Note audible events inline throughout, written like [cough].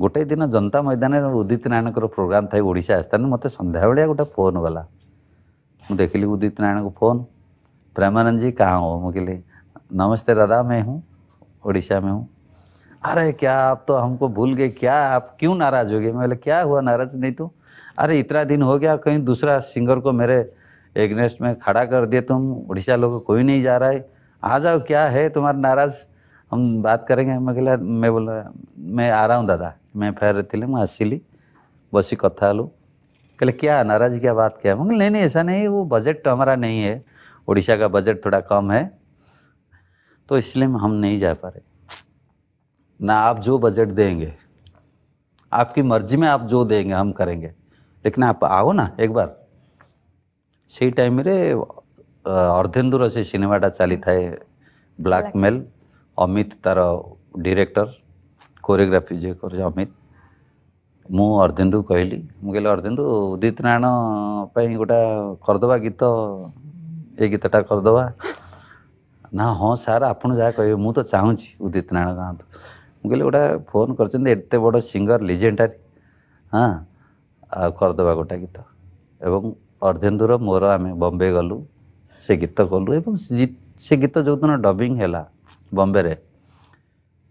गोटे दिन उदित नारायण ଜନତା प्रोग्राम थे ନାରାୟଣଙ୍କର ପ୍ରୋଗ୍ରାମ୍ मत ଓଡ଼ିଶା ଆସିଥାନ୍ତି गोटे फोन गला मुझे देख ली उदित नारायण को फोन प्रेमानंद जी कहाँ हो मुझे नमस्ते दादा मैं हूँ ओडिशा में हूँ अरे क्या आप तो हमको भूल गए क्या आप क्यों नाराज़ हो गए मैं बोले क्या हुआ नाराज़ नहीं तू तो? अरे इतना दिन हो गया कहीं दूसरा सिंगर को मेरे एग्नेस्ट में खड़ा कर दिए तुम उड़ीसा लोग कोई नहीं जा रहा है आ जाओ क्या है तुम्हारा नाराज़ हम बात करेंगे मैं कहला मैं बोला मैं आ रहा हूँ दादा मैं फेर थी मुझे आसिली ही कथा हलु कहले क्या नाराज क्या बात क्या मैं नहीं नहीं ऐसा नहीं वो बजट तो हमारा नहीं है उड़ीसा का बजट थोड़ा कम है तो इसलिए हम नहीं जा पा रहे ना आप जो बजट देंगे आपकी मर्जी में आप जो देंगे हम करेंगे लेकिन आप आओ ना एक बार सही टाइम अर्धेन्दुर से सिनेमाटा चली था ब्लैकमेल अमित तार डिरेक्टर कोरियोग्राफी जे कर अमित मु अर्धेन्दु कहली मुझे अर्धेन्दु उदित नारायण पाई गोटा करदे गीत ये गीतटा करदे ना हाँ सार आप जहाँ कह तो चाहूँगी उदित नारायण गाँव मुझे गोटे फोन करते बड़ सिंगर लिजेडारी हाँ करदे गोटे गीत एवं अर्धेन्दुर मोर आम बम्बे गलु से गीत कलु से गीत जो दिन डबिंग है बम्बे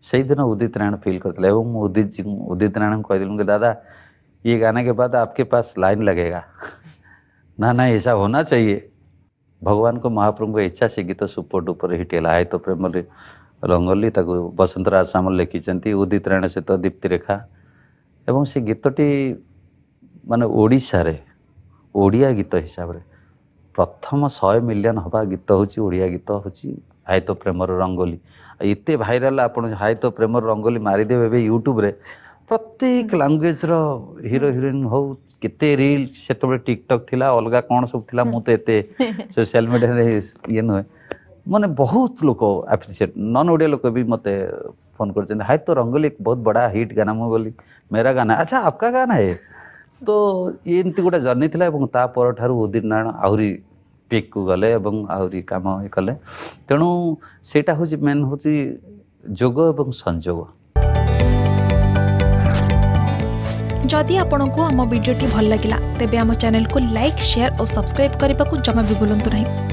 से हीदिन उदित नारायण फिल करते उदित जी उदित नारायण को कहूँ कि दादा ये गाने के बाद आपके पास लाइन लगेगा [laughs] ना ना ऐसा होना चाहिए भगवान को महाप्रभु को इच्छा से गीत सुपर डुपर हिट है तो प्रेम रंगली बसंतराज सामल लिखी उदित नारायण सहित तो दीप्ति रेखा एवं से गीतटी मान ओडे ओडिया गीत हिसाब से प्रथम शहे मिलियन हवा गीत हूँ ओडिया गीत हूँ हाय तो प्रेमर रंगोली ये भाइराल आप हाय तो प्रेम रंगोली मारिदेव यूट्यूब प्रत्येक लांगुएजर हिरो हिरोइन हो के रिल से टिकटक अलग कौन सब था मुझे सोशल मीडिया ये नुहे मैंने बहुत लोग आप्रिसीएट नन ओडिया लोक भी मत फोन कर हाय तो रंगोली बहुत बड़ा हिट गाना बोली मेरा गाना अच्छा आपका गाना है तो ये गोटे जर्नी थी और ताद नारायण आहरी पिक को गले आम कम कले तेणु से मेन हूँ जोग एवं संजोग जदि आपण को आम भिडी भल लगा तेब चेल को लाइक सेयार और सब्सक्राइब करने को जमा भी बुलां नहीं